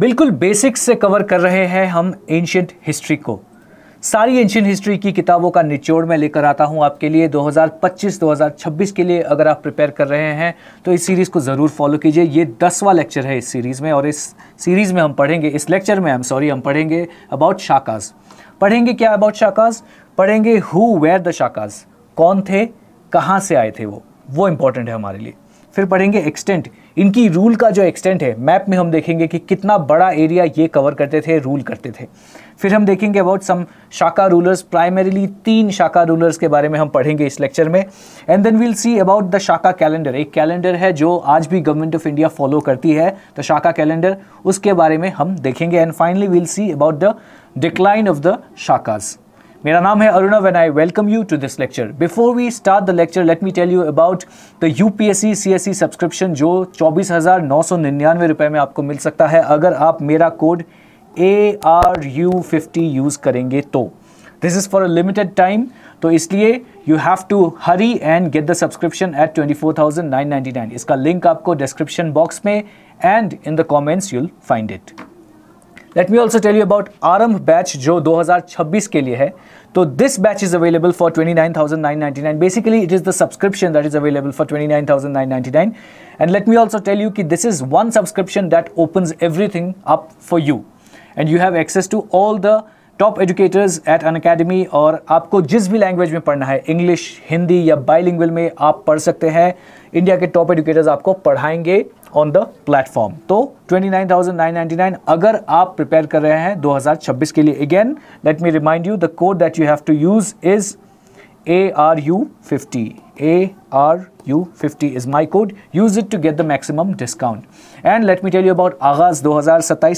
बिल्कुल बेसिक्स से कवर कर रहे हैं हम एंशियंट हिस्ट्री को सारी एंशियंट हिस्ट्री की किताबों का निचोड़ मैं लेकर आता हूं आपके लिए 2025-2026 के लिए अगर आप प्रिपेयर कर रहे हैं तो इस सीरीज़ को ज़रूर फॉलो कीजिए ये दसवां लेक्चर है इस सीरीज़ में और इस सीरीज़ में हम पढ़ेंगे इस लेक्चर में हम सॉरी हम पढ़ेंगे अबाउट शाकाज पढ़ेंगे क्या अबाउट शाकाज पढ़ेंगे हु वेयर द शाकाज कौन थे कहाँ से आए थे वो वो इम्पॉर्टेंट है हमारे लिए फिर पढ़ेंगे एक्सटेंट इनकी रूल का जो एक्सटेंट है मैप में हम देखेंगे कि कितना बड़ा एरिया ये कवर करते थे रूल करते थे फिर हम देखेंगे अबाउट सम शाखा रूलर्स प्राइमरीली तीन शाखा रूलर्स के बारे में हम पढ़ेंगे इस लेक्चर में and then we'll see about the Shaka calendar एक कैलेंडर है जो आज भी गवर्नमेंट ऑफ इंडिया फॉलो करती है द शाखा कैलेंडर उसके बारे में हम देखेंगे and finally we'll see about the decline of the Shakas मेरा नाम है Arunav and I welcome you to this lecture before we start the lecture let me tell you about the U P S C C S C subscription जो चौबीस हज़ार नौ सौ निन्यानवे रुपये में आपको मिल सकता है अगर आप मेरा code A R U fifty use करेंगे तो this is for a limited time तो इसलिए you have to hurry and get the subscription at twenty four thousand nine ninety nine इसका लिंक आपको डिस्क्रिप्शन बॉक्स में and in the comments you'll find it let me also tell you about Aarambh batch जो 2026 के लिए है तो this batch is available for 29,999 basically it is the subscription that is available for 29,999 and let me also tell you कि this is one subscription that opens everything up for you and you have access to all the top educators at Unacademy और आपको जिस भी language में पढ़ना है English Hindi या bilingual में आप पढ़ सकते हैं इंडिया के टॉप एजुकेटर्स आपको पढ़ाएंगे ऑन द प्लेटफॉर्म तो 29,999 अगर आप प्रिपेयर कर रहे हैं 2026 के लिए again let me remind you the code that you have to use is A R U fifty A R U fifty is my code use it to get the maximum discount and let me tell you about Aagaz दो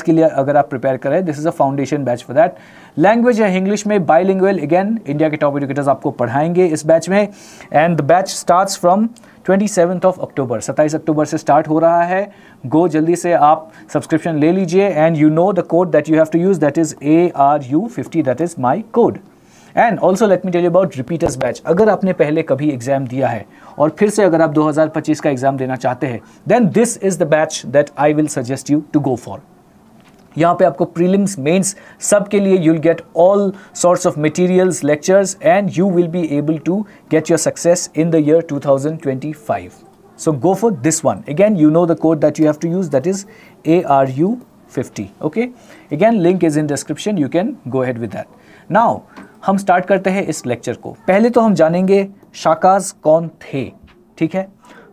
के लिए अगर आप prepare करें this is a foundation batch for that language है English में लिंग्वेल again India के टॉप एजुकेटर्स आपको पढ़ाएंगे इस बैच में and the batch start from twenty seven of October सत्ताईस अक्टूबर से स्टार्ट हो रहा है गो जल्दी से आप सब्सक्रिप्शन ले लीजिए and you know the code that you have to use that is A R U fifty that is my code and also let me tell you about repeaters batch अगर आपने पहले कभी एग्जाम दिया है और फिर से अगर आप 2025 का एग्जाम देना चाहते हैं then this is the batch that I will suggest you to go for यहाँ पे आपको प्रीलिम्स मेंस सब के लिए you will get all sorts of materials lectures and you will be able to get your success in the year 2025 so go for this one again you know the code that you have to use that is A R U fifty okay again link is in description you can go ahead with that now हम start करते हैं इस lecture को पहले तो हम जानेंगे शाकाज कौन थे ठीक है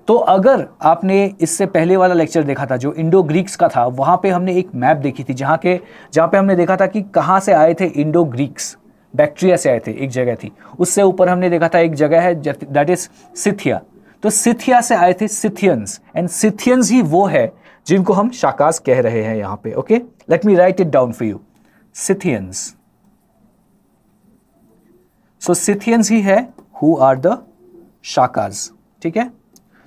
तो अगर आपने इससे पहले वाला लेक्चर देखा था जो इंडो ग्रीक्स का था वहां पे हमने एक मैप देखी थी जहां के जहां पे हमने देखा था कि कहां से आए थे इंडो ग्रीक्स बैक्टीरिया से आए थे एक जगह थी उससे ऊपर हमने देखा था एक जगह है दैट इज सिथिया तो सिथिया से आए थे सिथियंस एंड सिथियंस ही वो है जिनको हम शाकास कह रहे हैं यहां पे okay let me write it down for you Scythians so Scythians ही है हु आर द शाकाज ठीक है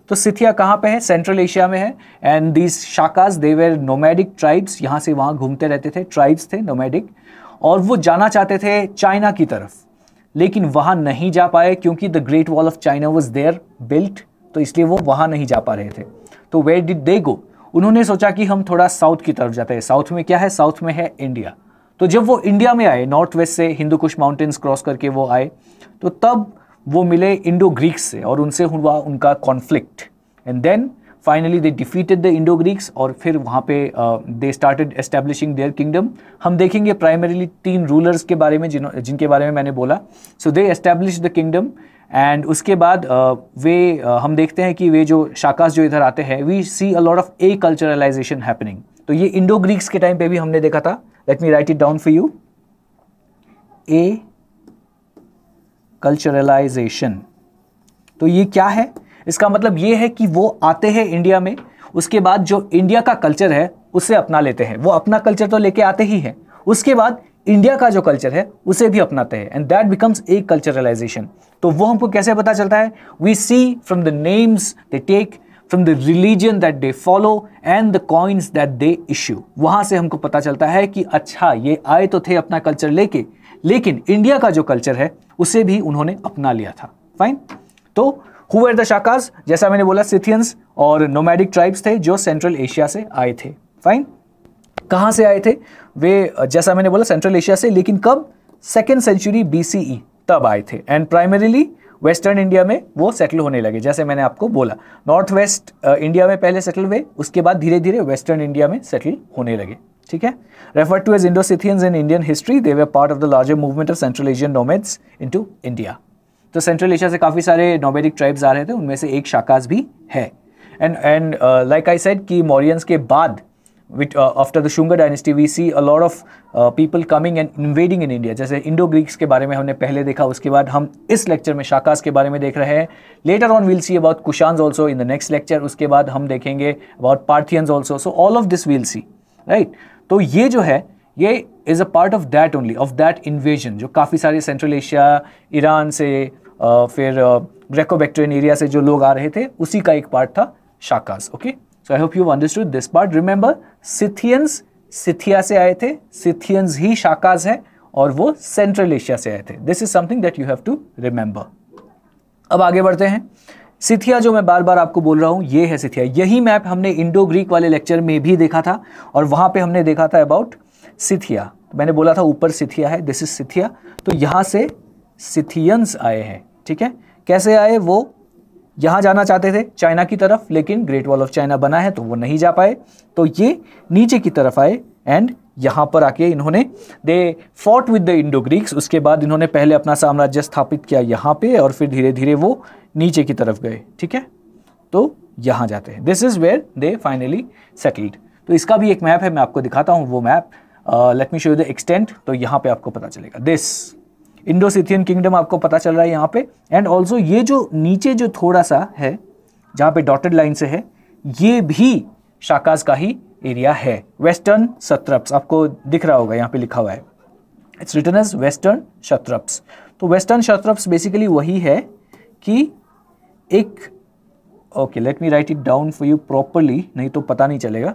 तो सिथिया कहाँ पे है सेंट्रल एशिया में है and these Shakas they nomadic tribes यहाँ से वहाँ घूमते रहते थे ट्राइब्स थे नोमैडिक और वो जाना चाहते थे चाइना की तरफ लेकिन वहाँ नहीं जा पाए क्योंकि the Great Wall of China was there built तो इसलिए वो वहाँ नहीं जा पा रहे थे तो वेयर डिड दे गो उन्होंने सोचा कि हम थोड़ा साउथ की तरफ जाते हैं साउथ में क्या है साउथ में है इंडिया तो जब वो इंडिया में आए नॉर्थ वेस्ट से हिंदू कुश माउंटेन्स क्रॉस करके वो आए तो तब वो मिले इंडो ग्रीक्स से और उनसे हुआ उनका conflict and then finally they defeated the Indo Greeks और फिर वहाँ पे they started establishing their kingdom हम देखेंगे प्राइमरीली तीन रूलर्स के बारे में जिन जिनके बारे में मैंने बोला so they establish the kingdom and उसके बाद uh, वे uh, हम देखते हैं कि वे जो शाकास जो इधर आते हैं we see a lot of acculturalization happening तो ये इंडो ग्रीक्स के टाइम पे भी हमने देखा था let me write it down for you acculturalization तो ये क्या है इसका मतलब ये है कि वो आते हैं इंडिया में उसके बाद जो इंडिया का कल्चर है उसे अपना लेते हैं वो अपना कल्चर तो लेके आते ही हैं उसके बाद इंडिया का जो कल्चर है उसे भी अपनाते हैं and that becomes acculturalization तो वो हमको कैसे पता चलता है we see from the names they take from the religion that they follow and the coins that they issue वहाँ से हमको पता चलता है कि अच्छा ये आए तो थे अपना कल्चर लेके लेकिन इंडिया का जो कल्चर है उसे भी उन्होंने अपना लिया था फाइन तो हु द शाकाज जैसा मैंने बोला सिथियंस और नोमैडिक ट्राइब्स थे जो सेंट्रल एशिया से आए थे फाइन कहाँ से आए थे वे जैसा मैंने बोला सेंट्रल एशिया से लेकिन कब सेकेंड सेंचुरी बी तब आए थे एंड प्राइमरीली वेस्टर्न इंडिया में वो सेटल होने लगे जैसे मैंने आपको बोला नॉर्थ वेस्ट इंडिया में पहले सेटल हुए उसके बाद धीरे धीरे वेस्टर्न इंडिया में सेटल होने लगे ठीक है refer to as Indo Scythians in Indian history they were part of the larger movement of central Asian nomads into India तो सेंट्रल एशिया से काफ़ी सारे नोमेडिक ट्राइब्स आ रहे थे उनमें से एक शाकाज भी है and and like I said कि मॉरियंस के बाद after the Shunga dynasty we see we see a lot of uh, people coming and जैसे इंडो ग्रीक्स के बारे में हमने पहले देखा उसके बाद हम इस लेक्चर में शाकास के बारे में देख रहे हैं later on will see about Kushans also in the next lecture उसके बाद हम देखेंगे about Parthians also so all of this will see right तो ये जो है ये is a part of that only of that invasion जो काफ़ी सारे सेंट्रल एशिया ईरान से फिर ग्रेको एरिया से जो लोग आ रहे थे उसी का एक पार्ट था Shakas okay so I hope you understood this part remember Scythians Scythia से आए थे सिथियंस ही शाकाज है और वो सेंट्रल एशिया से आए थे this is something that you have to remember अब आगे बढ़ते हैं सिथिया जो मैं बार बार आपको बोल रहा हूँ ये है सिथिया यही मैप हमने इंडो ग्रीक वाले लेक्चर में भी देखा था और वहाँ पे हमने देखा था अबाउट सिथिया तो मैंने बोला था ऊपर सिथिया है दिस इज सिथिया तो यहाँ से सिथियंस आए हैं ठीक है कैसे आए वो यहाँ जाना चाहते थे चाइना की तरफ लेकिन ग्रेट वॉल ऑफ चाइना बना है तो वो नहीं जा पाए तो ये नीचे की तरफ आए एंड यहाँ पर आके इन्होंने they fought with the Indo Greeks उसके बाद इन्होंने पहले अपना साम्राज्य स्थापित किया यहाँ पे और फिर धीरे धीरे वो नीचे की तरफ गए ठीक है तो यहाँ जाते हैं this is where they finally settled तो इसका भी एक मैप है मैं आपको दिखाता हूँ वो map let me show you the extent तो यहाँ पे आपको पता चलेगा दिस इंडो सिथियन किंगडम आपको पता चल रहा है यहाँ पे एंड ऑल्सो ये जो नीचे जो थोड़ा सा है जहाँ पे डॉटेड लाइन से है ये भी शाकाज का ही एरिया है वेस्टर्न सत्रप्स आपको दिख रहा होगा यहाँ पे लिखा हुआ है it's written as Western Satraps तो वेस्टर्न शत्रप्स बेसिकली वही है कि एक okay let me write it down for you properly नहीं तो पता नहीं चलेगा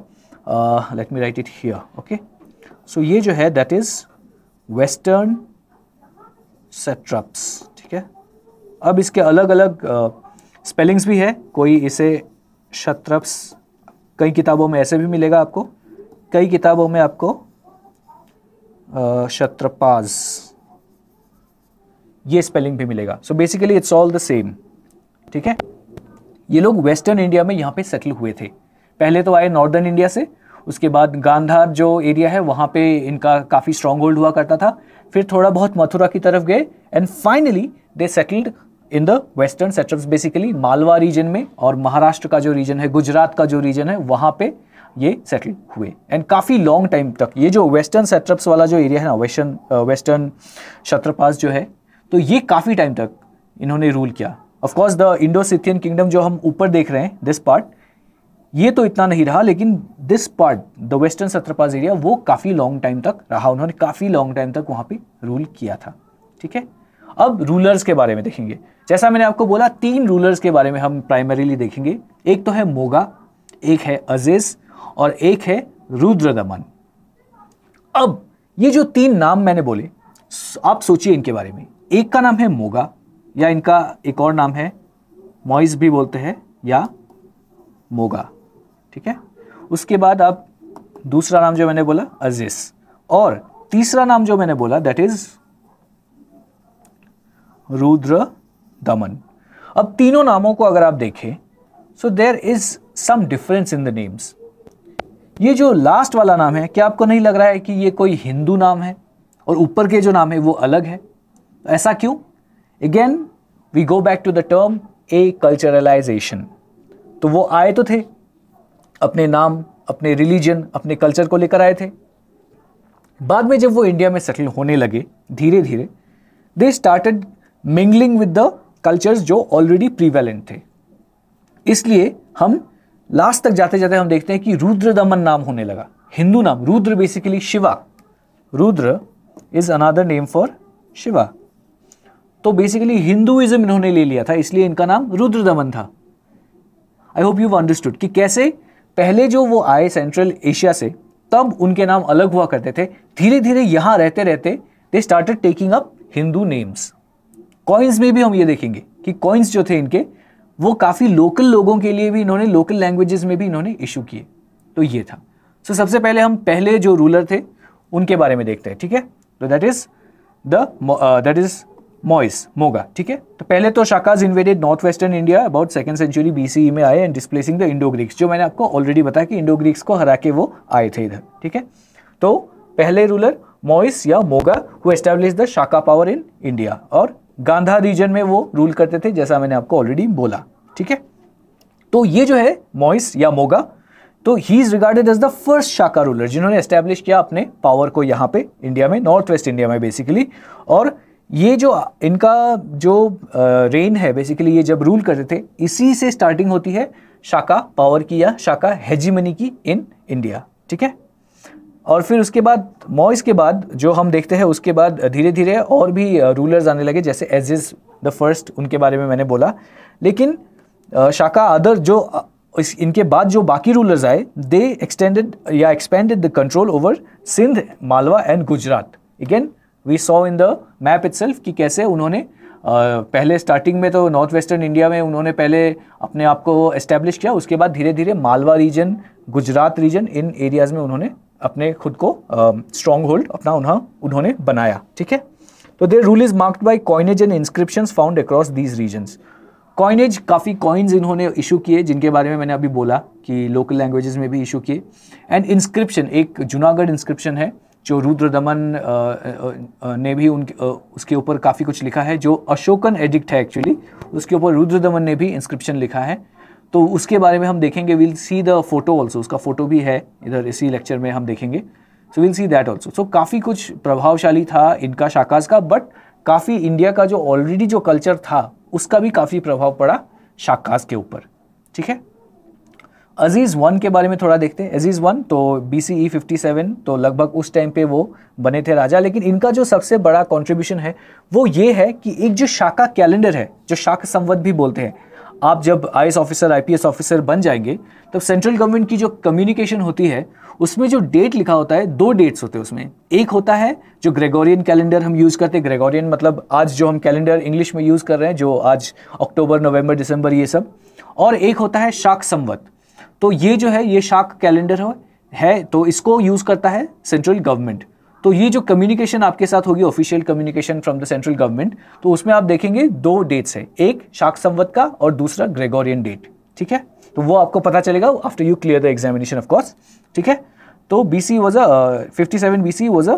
let me write it here okay so ये जो है दैट इज़ वेस्टर्न सेट्रप्स ठीक है अब इसके अलग अलग स्पेलिंग्स uh, भी है कोई इसे शत्रप्स कई किताबों में ऐसे भी मिलेगा आपको कई किताबों में आपको uh, शत्रपाज ये स्पेलिंग भी मिलेगा so basically it's all the same ठीक है ये लोग वेस्टर्न इंडिया में यहाँ पे सेटल हुए थे पहले तो आए नॉर्दर्न इंडिया से उसके बाद गांधार जो एरिया है वहाँ पे इनका काफ़ी स्ट्रॉन्ग होल्ड हुआ करता था फिर थोड़ा बहुत मथुरा की तरफ गए and finally they settled in the Western Satraps basically Malwa region में और महाराष्ट्र का जो रीजन है गुजरात का जो रीजन है वहाँ पे ये सेटल हुए एंड काफ़ी लॉन्ग टाइम तक ये जो वेस्टर्न सेटअप्स वाला जो एरिया है ना वेस्टर्न वेस्टर्न छत्रपास जो है तो ये काफ़ी टाइम तक इन्होंने रूल किया of course the Indo Scythian kingdom जो हम ऊपर देख रहे हैं दिस पार्ट ये तो इतना नहीं रहा लेकिन this part the Western Satraps area वो काफ़ी लॉन्ग टाइम तक रहा उन्होंने काफ़ी लॉन्ग टाइम तक वहाँ पे रूल किया था ठीक है अब रूलर्स के बारे में देखेंगे जैसा मैंने आपको बोला तीन रूलर्स के बारे में हम प्राइमरीली देखेंगे एक तो है मोगा एक है अजेज और एक है रुद्रदमन अब ये जो तीन नाम मैंने बोले आप सोचिए इनके बारे में एक का नाम है मोगा या इनका एक और नाम है मॉइस भी बोलते हैं या मोगा ठीक है उसके बाद आप दूसरा नाम जो मैंने बोला अजिस और तीसरा नाम जो मैंने बोला दैट इज रुद्र दमन अब तीनों नामों को अगर आप देखें so there is some difference in the names ये जो लास्ट वाला नाम है क्या आपको नहीं लग रहा है कि ये कोई हिंदू नाम है और ऊपर के जो नाम है वो अलग है ऐसा क्यों again we go back to the term acculturalization तो वो आए तो थे अपने नाम अपने रिलीजन अपने कल्चर को लेकर आए थे बाद में जब वो इंडिया में सेटल होने लगे धीरे धीरे they started mingling with the cultures जो ऑलरेडी प्रीवेलेंट थे इसलिए हम लास्ट तक जाते जाते हम देखते हैं कि रुद्र दमन नाम होने लगा हिंदू नाम Rudra basically Shiva Rudra is another name for Shiva तो बेसिकली हिंदुइज्म इन्होंने ले लिया था इसलिए इनका नाम रुद्र दमन था आई होप यू अंडरस्टूड कि कैसे पहले जो वो आए सेंट्रल एशिया से तब उनके नाम अलग हुआ करते थे धीरे धीरे यहाँ रहते रहते they started taking up Hindu names coins में भी हम ये देखेंगे कि कॉइन्स जो थे इनके वो काफ़ी लोकल लोगों के लिए भी इन्होंने लोकल लैंग्वेजेस में भी इन्होंने इशू किए तो ये था सो so, सबसे पहले हम पहले जो रूलर थे उनके बारे में देखते हैं ठीक है तो that is the that is Maues Moga ठीक है तो पहले तो Shakas invaded north western India about second century BCE में आए and displacing the Indo Greeks जो मैंने आपको ऑलरेडी बताया कि इंडो ग्रीक्स को हरा के वो आए थे इधर ठीक है तो पहले रूलर मॉइस या Moga who establish the Shaka power in India और गांधा रीजन में वो रूल करते थे जैसा मैंने आपको ऑलरेडी बोला ठीक है तो ये जो है मॉइस या मोगा तो he is regarded as the first Shaka ruler जिन्होंने एस्टेब्लिश किया अपने पावर को यहाँ पे इंडिया में नॉर्थ वेस्ट इंडिया में बेसिकली और ये जो इनका जो रेन है बेसिकली ये जब रूल करते थे इसी से स्टार्टिंग होती है शाखा पावर की या शाखा हेजीमनी की इन इंडिया ठीक है और फिर उसके बाद मॉइस के बाद जो हम देखते हैं उसके बाद धीरे धीरे और भी रूलर्स आने लगे जैसे एज इज़ द फर्स्ट उनके बारे में मैंने बोला लेकिन शाखा अदर जो इस इनके बाद जो बाकी रूलर्स आए दे एक्सटेंडेड या expanded the control over Sindh Malwa and Gujarat again we saw in the map self कि कैसे उन्होंने पहले स्टार्टिंग में तो नॉर्थ वेस्टर्न इंडिया में उन्होंने पहले अपने आप को एस्टेब्लिश किया उसके बाद धीरे धीरे मालवा रीजन गुजरात रीजन इन एरियाज़ में उन्होंने अपने खुद को स्ट्रॉन्ग uh, होल्ड अपना उन्हा, उन्होंने बनाया ठीक है तो their rule is marked by coinage and inscription found across these regions coinage काफ़ी कॉइन्स इन्होंने इशू किए जिनके बारे में मैंने अभी बोला कि लोकल लैंग्वेजेस में भी इशू किए एंड इंस्क्रिप्शन एक जूनागढ़ इंस्क्रिप्शन है जो रुद्र दमन ने भी उनके उसके ऊपर काफ़ी कुछ लिखा है जो अशोकन एडिक्ट है एक्चुअली उसके ऊपर रुद्र दमन ने भी इंस्क्रिप्शन लिखा है तो उसके बारे में हम देखेंगे will see the photo also उसका फोटो भी है इधर इसी लेक्चर में हम देखेंगे so will see that also so काफ़ी कुछ प्रभावशाली था इनका शाकाज का बट काफ़ी इंडिया का जो ऑलरेडी जो कल्चर था उसका भी काफ़ी प्रभाव पड़ा शाकाज के ऊपर ठीक है अजीज़ वन के बारे में थोड़ा देखते हैं अजीज़ वन तो B C E fifty seven तो लगभग उस टाइम पे वो बने थे राजा लेकिन इनका जो सबसे बड़ा कंट्रीब्यूशन है वो ये है कि एक जो शाखा कैलेंडर है जो शाख संवत भी बोलते हैं आप जब आई ऑफिसर आई ऑफिसर बन जाएंगे तो सेंट्रल गवर्नमेंट की जो कम्युनिकेशन होती है उसमें जो डेट लिखा होता है दो डेट्स होते हैं उसमें एक होता है जो ग्रेगोरियन कैलेंडर हम यूज़ करते हैं ग्रेगोरियन मतलब आज जो हम कैलेंडर इंग्लिश में यूज़ कर रहे हैं जो आज अक्टूबर नवंबर दिसंबर ये सब और एक होता है शाख संवत तो ये जो है ये शाक कैलेंडर है तो इसको यूज़ करता है सेंट्रल गवर्नमेंट तो ये जो कम्युनिकेशन आपके साथ होगी official communication from the central government तो उसमें आप देखेंगे दो डेट्स है एक शाक संवत का और दूसरा ग्रेगोरियन डेट ठीक है तो वो आपको पता चलेगा after you clear the examination of course ठीक है तो B C was a fifty seven B C was a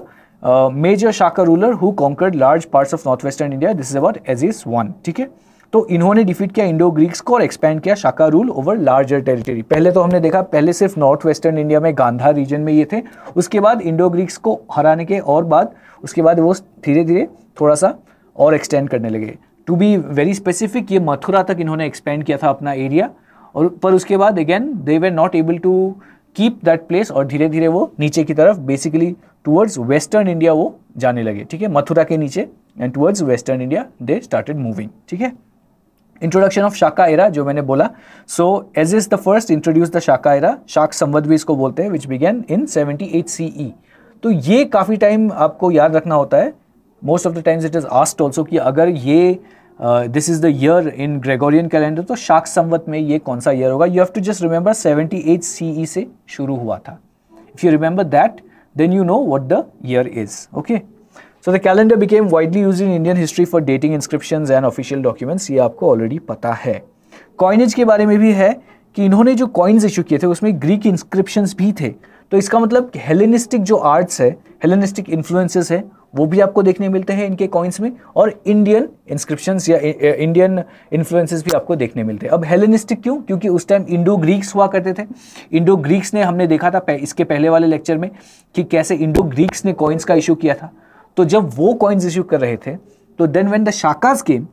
major Shaka ruler who conquered large parts of northwestern India. This is about Aziz one ठीक है तो इन्होंने defeat किया Indo Greeks को और एक्सपैंड किया Shaka rule over larger territory पहले तो हमने देखा पहले सिर्फ नॉर्थ वेस्टर्न इंडिया में गांधा रीजन में ये थे उसके बाद इंडो ग्रीक्स को हराने के और बाद उसके बाद वो धीरे धीरे थोड़ा सा और एक्सटेंड करने लगे टू बी वेरी स्पेसिफिक ये मथुरा तक इन्होंने एक्सपेंड किया था अपना एरिया और पर उसके बाद again they were not able to keep that place और धीरे धीरे वो नीचे की तरफ बेसिकली टूवर्ड्स वेस्टर्न इंडिया वो जाने लगे ठीक है मथुरा के नीचे and towards western India they started moving ठीक है इंट्रोडक्शन ऑफ शाका एरा जो मैंने बोला so Azes is the first introduce the Shaka era Shaka Samvat भी इसको बोलते हैं विच बिगेन इन 78 एट सी तो ये काफ़ी टाइम आपको याद रखना होता है most of the times it is asked also कि अगर ये this is the year in Gregorian calendar तो शाक संवत में ये कौन सा ईयर होगा you have to just remember 78 ई से शुरू हुआ था if you remember that then you know what the year is okay so the calendar became widely used in Indian history for dating inscription and official documents ये आपको already पता है coinage के बारे में भी है कि इन्होंने जो कॉइन्स इशू किए थे उसमें ग्रीक इंस्क्रिप्शंस भी थे तो इसका मतलब हेलेनिस्टिक जो आर्ट्स है हेलेनिस्टिक इन्फ्लुएंसेस है वो भी आपको देखने मिलते हैं इनके कॉइन्स में और इंडियन इंस्क्रिप्शन या इंडियन इन्फ्लुएंसेस भी आपको देखने मिलते हैं अब हेलेनिस्टिक क्यों क्योंकि उस टाइम इंडो ग्रीक्स हुआ करते थे इंडो ग्रीक्स ने हमने देखा था इसके पहले वाले लेक्चर में कि कैसे इंडो ग्रीक्स ने कॉइन्स का इशू किया था तो जब वो कॉइन्स इशू कर रहे थे तो then when the Shakas came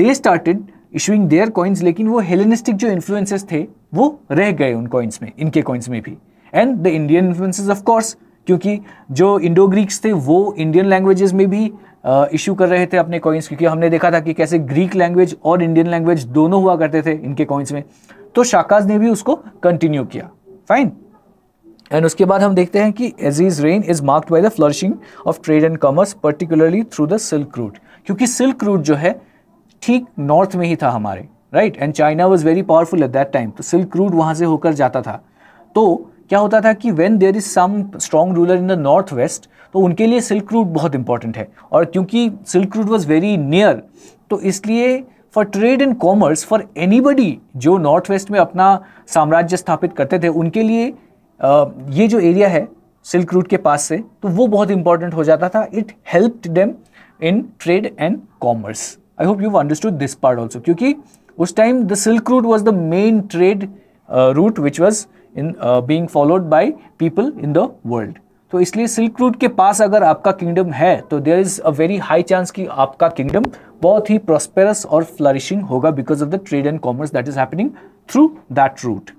they started issuing their coins लेकिन वो हेलेनिस्टिक जो इन्फ्लुएंसेस थे वो रह गए उन कॉइन्स में इनके कॉइन्स में भी and the Indian influences of course क्योंकि जो इंडो ग्रीक्स थे वो इंडियन लैंग्वेजेस में भी इशू uh, कर रहे थे अपने कॉइन्स क्योंकि हमने देखा था कि कैसे ग्रीक लैंग्वेज और इंडियन लैंग्वेज दोनों हुआ करते थे इनके कॉइन्स में तो शाकाज ने भी उसको कंटिन्यू किया फाइन एंड उसके बाद हम देखते हैं कि Azes reign is marked by the flourishing of trade and commerce particularly through the silk Route क्योंकि सिल्क रूट जो है ठीक नॉर्थ में ही था हमारे right and China was very powerful at that time तो सिल्क रूट वहाँ से होकर जाता था तो क्या होता था कि when there is some strong ruler in the north west तो उनके लिए सिल्क रूट बहुत इंपॉर्टेंट है और क्योंकि Silk root was very near तो इसलिए for trade and commerce for anybody जो नॉर्थ वेस्ट में अपना साम्राज्य स्थापित करते थे उनके लिए ये जो एरिया है सिल्क रूट के पास से तो वो बहुत इंपॉर्टेंट हो जाता था it helped them in trade and commerce I hope you understood this part also क्योंकि उस time the silk route was the main trade route which was in being followed by people in the world तो इसलिए silk route के पास अगर आपका kingdom है तो there is a very high chance कि आपका किंगडम बहुत ही प्रॉस्पेरस और फ्लरिशिंग होगा because of the trade and commerce that is happening through that route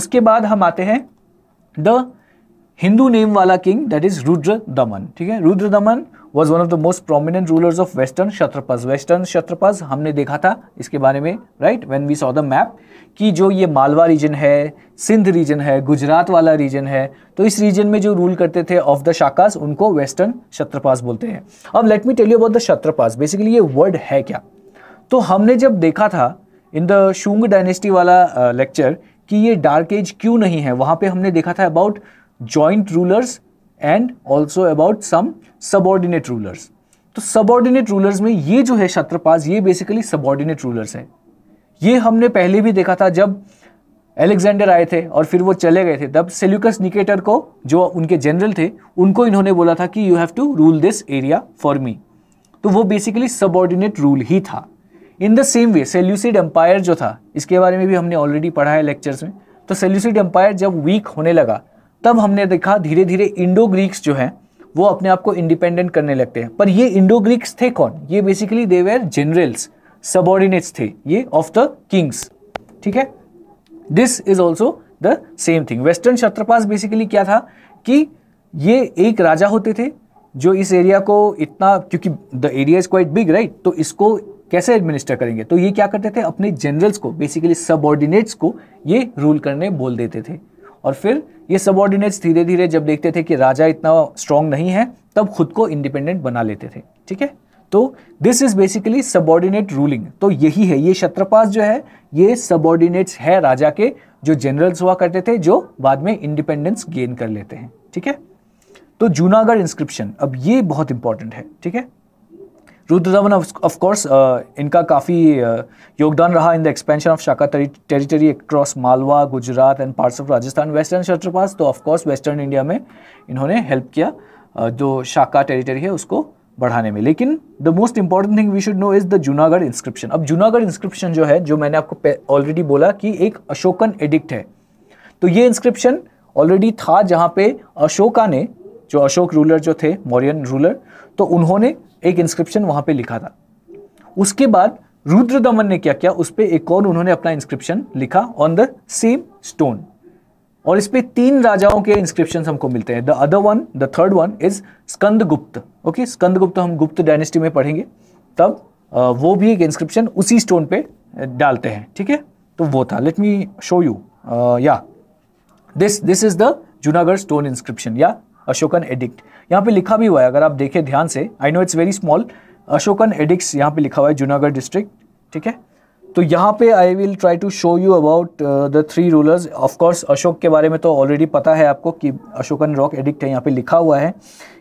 उसके बाद हम आते हैं द हिंदू नेम वाला king that is Rudradaman ठीक है Rudradaman was one of the most prominent rulers of western Kshatrapas western Kshatrapas हमने देखा था इसके बारे में right when we saw the map कि जो ये मालवा रीजन है सिंध रीजन है गुजरात वाला रीजन है तो इस रीजन में जो रूल करते थे ऑफ द शाकाज उनको वेस्टर्न शत्रपाज बोलते हैं अब let me tell you about the Kshatrapas basically ये वर्ड है क्या तो हमने जब देखा था इन द शुंग डायनेस्टी वाला लेक्चर uh, कि ये डार्क एज क्यों नहीं है वहां पे हमने देखा था about joint rulers and also about some subordinate rulers तो सबॉर्डिनेट रूलर्स में ये जो है क्षत्रपाज ये बेसिकली सबॉर्डिनेट रूलर्स हैं ये हमने पहले भी देखा था जब एलेक्जेंडर आए थे और फिर वो चले गए थे तब सेल्यूकस निकेटर को जो उनके जनरल थे उनको इन्होंने बोला था कि you have to rule this area for me तो वो बेसिकली सबॉर्डिनेट रूल ही था in the same way Seleucid empire जो था इसके बारे में भी हमने ऑलरेडी पढ़ा है लेक्चर्स में तो सेल्यूसिड एम्पायर जब वीक होने लगा तब हमने देखा धीरे धीरे इंडो ग्रीक्स जो हैं वो अपने आप को इंडिपेंडेंट करने लगते हैं पर ये इंडो ग्रीक्स थे कौन ये बेसिकली देवेर जनरल्स सबॉर्डिनेट्स थे ये ऑफ द किंग्स ठीक है this is also the same thing western Kshatrapas basically क्या था कि ये एक राजा होते थे जो इस एरिया को इतना क्योंकि the area is quite big right तो इसको कैसे एडमिनिस्टर करेंगे तो ये क्या करते थे अपने जनरल्स को बेसिकली सबॉर्डिनेट्स को ये रूल करने बोल देते थे और फिर ये सब धीरे धीरे जब देखते थे कि राजा इतना स्ट्रांग नहीं है तब खुद को इंडिपेंडेंट बना लेते थे ठीक है तो this is basically subordinate ruling तो यही है ये शत्रपास जो है ये सबॉर्डिनेट्स है राजा के जो जनरल्स हुआ करते थे जो बाद में इंडिपेंडेंस गेन कर लेते हैं ठीक है तो जूनागढ़ इंस्क्रिप्शन अब ये बहुत इंपॉर्टेंट है ठीक है रुद्र दमन ऑफकोर्स इनका काफ़ी uh, योगदान रहा in the expansion of Shaka territory across Malwa Gujarat and parts of Rajasthan western Kshatrapas तो ऑफकोर्स वेस्टर्न इंडिया में इन्होंने हेल्प किया uh, जो शाखा टेरिटरी है उसको बढ़ाने में लेकिन the most important thing we should know is the Junagadh inscription अब जूनागढ़ इंस्क्रिप्शन जो है जो मैंने आपको ऑलरेडी बोला कि एक अशोकन एडिक्ट है तो ये इंस्क्रिप्शन ऑलरेडी था जहाँ पे अशोका ने जो अशोक रूलर जो थे मौर्यन रूलर तो उन्होंने एक इंस्क्रिप्शन वहां पे लिखा था उसके बाद रुद्र दमन ने क्या किया उस पर एक और उन्होंने अपना इंस्क्रिप्शन लिखा ऑन द सेम स्टोन और इस पर तीन राजाओं के इंस्क्रिप्शन हमको मिलते हैं the other one the third one is Skanda Gupta okay स्कंद गुप्त हम गुप्त डायनेस्टी में पढ़ेंगे तब वो भी एक इंस्क्रिप्शन उसी स्टोन पे डालते हैं ठीक है तो वो था लेट मी शो यू या this this is the Junagadh stone inscription या अशोकन एडिक्ट यहाँ पे लिखा भी हुआ है अगर आप देखें ध्यान से I know it's very small Ashokan edicts यहाँ पे लिखा हुआ है जूनागढ़ डिस्ट्रिक्ट ठीक है तो यहाँ पे I will try to show you about the three rulers of course Ashoka के बारे में तो ऑलरेडी पता है आपको कि अशोकन रॉक एडिक्ट है यहाँ पे लिखा हुआ है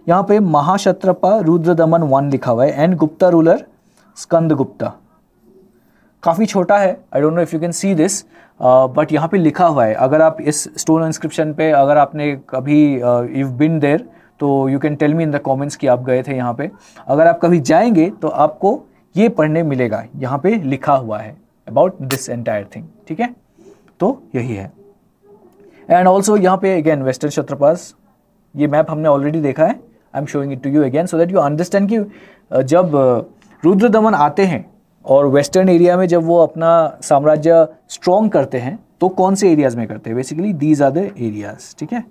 यहाँ पे महाशत्रपा रुद्र दमन वन लिखा हुआ है एंड गुप्ता रूलर स्कंद गुप्ता काफ़ी छोटा है I don't know if you can see this but यहाँ पे लिखा हुआ है अगर आप इस स्टोन इंस्क्रिप्शन पे अगर आपने कभी यू बिन देर तो you can tell me in the comments कि आप गए थे यहाँ पे अगर आप कभी जाएंगे तो आपको ये पढ़ने मिलेगा यहाँ पे लिखा हुआ है अबाउट दिस एंटायर थिंग ठीक है तो यही है एंड ऑल्सो यहाँ पे अगेन वेस्टर्न छत्रपास ये मैप हमने ऑलरेडी देखा है I am showing it to you again so that you understand कि जब रुद्र दमन आते हैं और वेस्टर्न एरिया में जब वो अपना साम्राज्य स्ट्रॉन्ग करते हैं तो कौन से एरियाज़ में करते हैं basically these are the areas ठीक है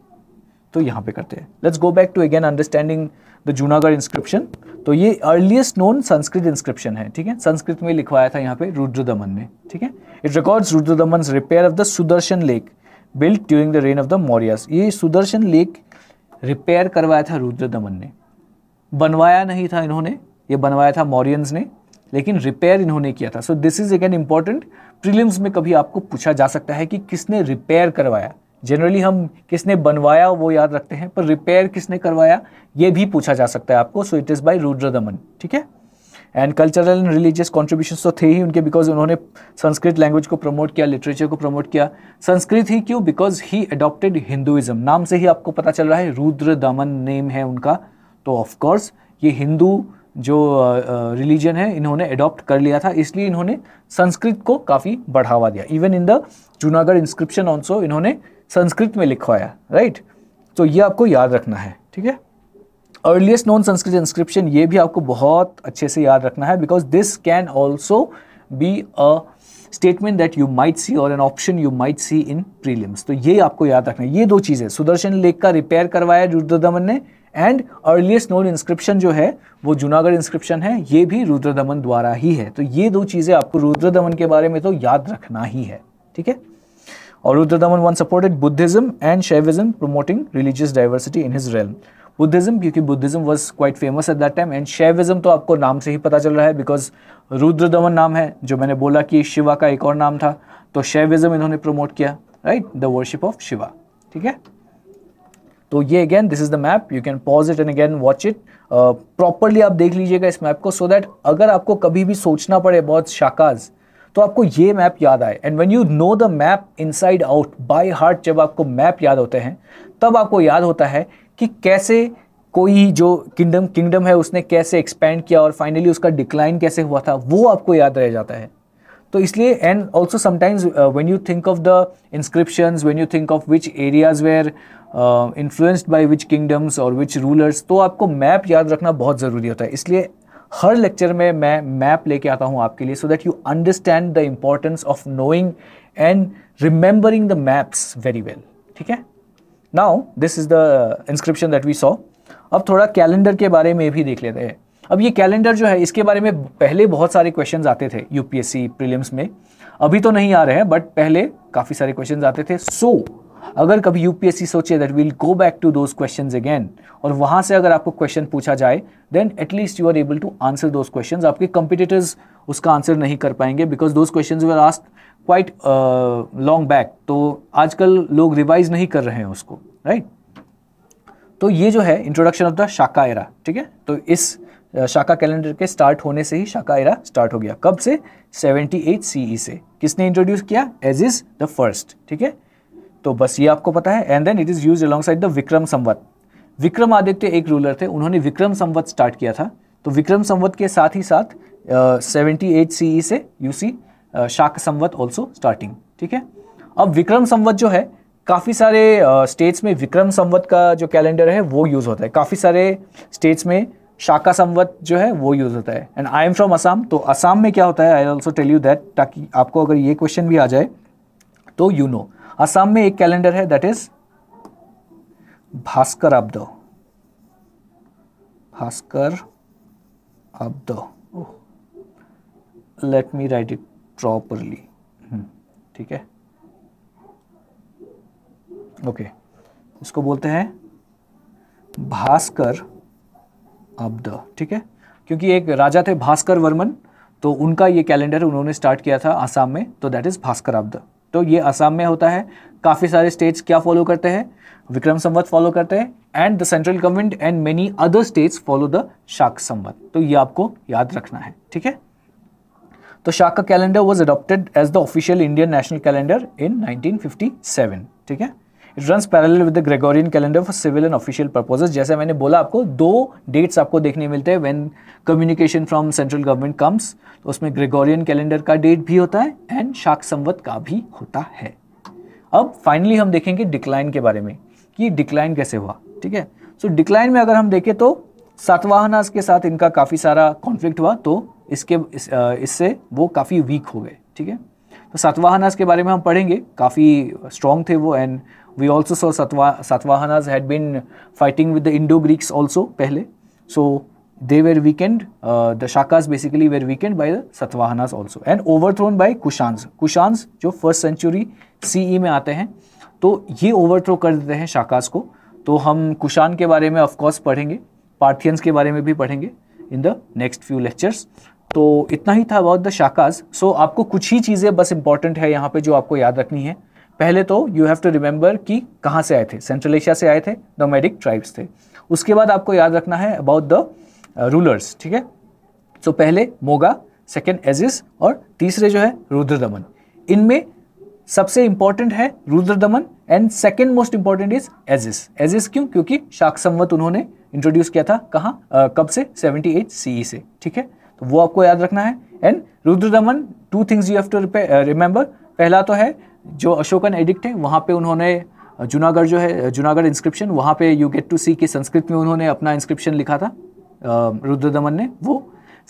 तो यहाँ पे करते हैं let's go back to again understanding the Junagadh inscription तो ये अर्लीस्ट नोन संस्कृत इंस्क्रिप्शन है ठीक है संस्कृत में लिखवाया था यहाँ पे रुद्र दमन ने ठीक है it records Rudradaman repair of the Sudarshan lake built during the reign of the Mauryas ये सुदर्शन लेक रिपेयर करवाया था रुद्र दमन ने बनवाया नहीं था इन्होंने ये बनवाया था मौर्यस ने लेकिन रिपेयर इन्होंने किया था so this is again important prelims में कभी आपको पूछा जा सकता है कि किसने रिपेयर करवाया जनरली हम किसने बनवाया वो याद रखते हैं पर रिपेयर किसने करवाया ये भी पूछा जा सकता है आपको so it is by Rudradaman ठीक है and cultural and religious contribution तो थे ही उनके बिकॉज उन्होंने संस्कृत लैंग्वेज को प्रमोट किया लिटरेचर को प्रमोट किया संस्कृत ही क्यों बिकॉज ही अडॉप्टेड हिंदुइज्म नाम से ही आपको पता चल रहा है रुद्र दमन नेम है उनका तो ऑफकोर्स ये हिंदू जो रिलीजन uh, है इन्होंने अडॉप्ट कर लिया था इसलिए इन्होंने संस्कृत को काफ़ी बढ़ावा दिया even in the Junagadh inscription also इन्होंने संस्कृत में लिखवाया राइट तो ये आपको याद रखना है ठीक है अर्लीस्ट नॉन संस्कृत इंस्क्रिप्शन ये भी आपको बहुत अच्छे से याद रखना है because this can also be a statement that you might see और an option you might see in prelims तो ये आपको याद रखना है ये दो चीज़ें सुदर्शन लेक का रिपेयर करवाया रुद्रदमन ने एंड अर्लीस्ट नोन इंस्क्रिप्शन जो है वो जूनागढ़ इंस्क्रिप्शन है ये भी रुद्रदमन द्वारा ही है तो ये दो चीज़ें आपको रुद्रदमन के बारे में तो याद रखना ही है ठीक है और Rudra Daman once supported Buddhism and Shaivism, promoting religious diversity in his realm. Buddhism क्योंकि Buddhism was quite famous at that time and Shaivism तो आपको नाम से ही पता चल रहा है बिकॉज रुद्र दमन नाम है जो मैंने बोला कि शिवा का एक और नाम था तो शैविज्म इन्होंने प्रमोट किया right the worship of Shiva ठीक है तो ये again this is the map you can pause it and again watch it properly आप देख लीजिएगा इस मैप को सो so दैट अगर आपको कभी भी सोचना पड़े बहुत शाकाज़ तो आपको ये मैप याद आए and when you know the map inside out by heart जब आपको मैप याद होते हैं तब आपको याद होता है कि कैसे कोई जो किंगडम किंगडम है उसने कैसे एक्सपेंड किया और फाइनली उसका डिक्लाइन कैसे हुआ था वो आपको याद रह जाता है तो इसलिए and also sometimes when you think of the inscription when you think of which areas were influenced by which kingdoms और विच रूलर्स तो आपको मैप याद रखना बहुत ज़रूरी होता है इसलिए हर लेक्चर में मैं मैप लेके आता हूँ आपके लिए so that you understand the importance of knowing and remembering the maps very well ठीक है now this is the inscription that we saw अब थोड़ा कैलेंडर के बारे में भी देख लेते हैं अब ये कैलेंडर जो है इसके बारे में पहले बहुत सारे क्वेश्चंस आते थे यूपीएससी प्रीलिम्स में अभी तो नहीं आ रहे हैं बट पहले काफ़ी सारे क्वेश्चंस आते थे सो so, अगर कभी यूपीएससी सोचे that will go back to those question again और वहां से अगर आपको क्वेश्चन पूछा जाए then at least you are able to answer those question आपके कंपिटेटर्स उसका आंसर नहीं कर पाएंगे because those question were asked quite long back तो आजकल लोग रिवाइज नहीं कर रहे हैं उसको राइट right? तो ये जो है introduction of the Shaka era ठीक है तो इस uh, शाखा कैलेंडर के स्टार्ट होने से ही शाखा एरा स्टार्ट हो गया कब से 78 सीई e से किसने इंट्रोड्यूस किया एज इज द फर्स्ट ठीक है तो बस ये आपको पता है and then it is use alongside the Vikram Samvat Vikramaditya एक रूलर थे उन्होंने विक्रम संवत स्टार्ट किया था तो विक्रम संवत के साथ ही साथ सेवेंटी एट सी से यू सी शाक संवत ऑल्सो स्टार्टिंग ठीक है अब विक्रम संवत जो है काफ़ी सारे स्टेट्स uh, में विक्रम संवत का जो कैलेंडर है वो यूज़ होता है काफ़ी सारे स्टेट्स में शाका संवत जो है वो यूज़ होता है and I am from Assam तो असम में क्या होता है I also tell you that ताकि आपको अगर ये क्वेश्चन भी आ जाए तो you you know know. Assam में एक कैलेंडर है दैट इज भास्कर अब्दो भास्कर अब let me write it properly ठीक है ओके okay. इसको बोलते हैं भास्कर अब्द ठीक है क्योंकि एक राजा थे भास्कर वर्मन तो उनका ये कैलेंडर उन्होंने स्टार्ट किया था आसाम में तो दैट इज़ भास्कर अब्द तो ये असम में होता है काफ़ी सारे स्टेट्स क्या फॉलो करते हैं विक्रम संवत फॉलो करते हैं and the central government and many other states follow the Shaka Samvat तो ये आपको याद रखना है ठीक है तो शाक का calendar was adopted as the official Indian national calendar in 1957 ठीक है it run parallel with the Gregorian calendar for civil and official purposes जैसे मैंने बोला आपको दो डेट्स आपको देखने मिलते हैं when communication from central government comes तो उसमें ग्रेगोरियन कैलेंडर का डेट भी होता है एंड शाक संवत का भी होता है अब फाइनली हम देखेंगे डिक्लाइन के बारे में कि डिक्लाइन कैसे हुआ ठीक है सो so, डिक्लाइन में अगर हम देखें तो सातवाहनास के साथ इनका काफ़ी सारा कॉन्फ्लिक्ट हुआ तो इसके इस, इससे वो काफ़ी वीक हो गए ठीक है तो सातवाहनास के बारे में हम पढ़ेंगे काफ़ी स्ट्रॉन्ग थे वो and we also saw Satva, Satvahanas had been fighting with the Indo-Greeks also pehle. So they were weakened, uh, the Shakas basically were weakened by the Satvahanas also and overthrown by Kushans. Kushans जो first century CE में आते हैं तो ये overthrow कर देते हैं शाकास को तो हम कुशान के बारे में ऑफकोर्स पढ़ेंगे पार्थियंस के बारे में भी पढ़ेंगे in the next few lectures तो इतना ही था अबाउट द शाकाज सो आपको कुछ ही चीज़ें बस इंपॉर्टेंट है यहाँ पे जो आपको याद रखनी है पहले तो यू हैव टू रिमेंबर कि कहाँ से आए थे सेंट्रल एशिया से आए थे नोमैडिक ट्राइब्स थे उसके बाद आपको याद रखना है अबाउट द रूलर्स ठीक है सो पहले मोगा सेकेंड एजिस और तीसरे जो है रुद्रदमन इनमें सबसे इंपॉर्टेंट है Rudradaman and second most important is Azes Azes क्यों क्योंकि शाक संवत उन्होंने इंट्रोड्यूस किया था कहाँ uh, कब से 78 एट सीई से ठीक है तो वो आपको याद रखना है and Rudradaman two things you have to remember पहला तो है जो अशोकन एडिक्ट है वहाँ पे उन्होंने जूनागढ़ जो है जूनागढ़ इंस्क्रिप्शन वहाँ पे यू गेट टू सी की संस्कृत में उन्होंने अपना इंस्क्रिप्शन लिखा था रुद्र दमन ने वो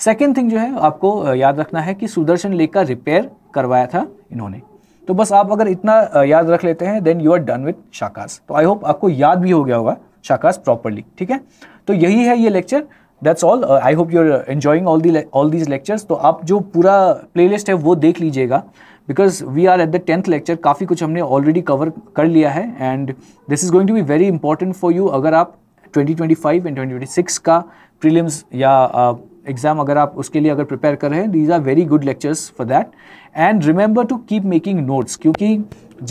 सेकेंड थिंग जो है आपको याद रखना है कि सुदर्शन लेक का रिपेयर करवाया था इन्होंने तो बस आप अगर इतना याद रख लेते हैं then you are done with Shakas तो आई होप आपको याद भी हो गया होगा शाकास प्रॉपरली ठीक है तो यही है ये lecture that's all I hope you are enjoying all the all these lectures तो आप जो पूरा प्लेलिस्ट है वो देख लीजिएगा because we are at the tenth lecture काफ़ी कुछ हमने ऑलरेडी कवर कर लिया है and this is going to be very important for you अगर आप 2025 एंड 2026 का प्रीलिम्स या एग्ज़ाम uh, अगर आप उसके लिए अगर प्रिपेयर कर रहे हैं these are very good lectures for that and remember to keep making notes क्योंकि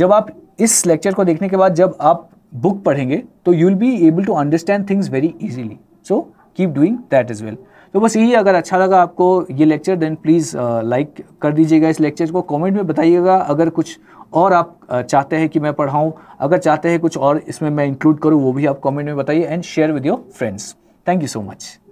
जब आप इस लेक्चर को देखने के बाद जब आप बुक पढ़ेंगे तो you will be able to understand things very easily so keep doing that as well तो बस यही अगर अच्छा लगा आपको ये लेक्चर देन प्लीज़ लाइक कर दीजिएगा इस लेक्चर को कमेंट में बताइएगा अगर कुछ और आप uh, चाहते हैं कि मैं पढ़ाऊँ अगर चाहते हैं कुछ और इसमें मैं इंक्लूड करूँ वो भी आप कमेंट में बताइए and share with your friends thank you so much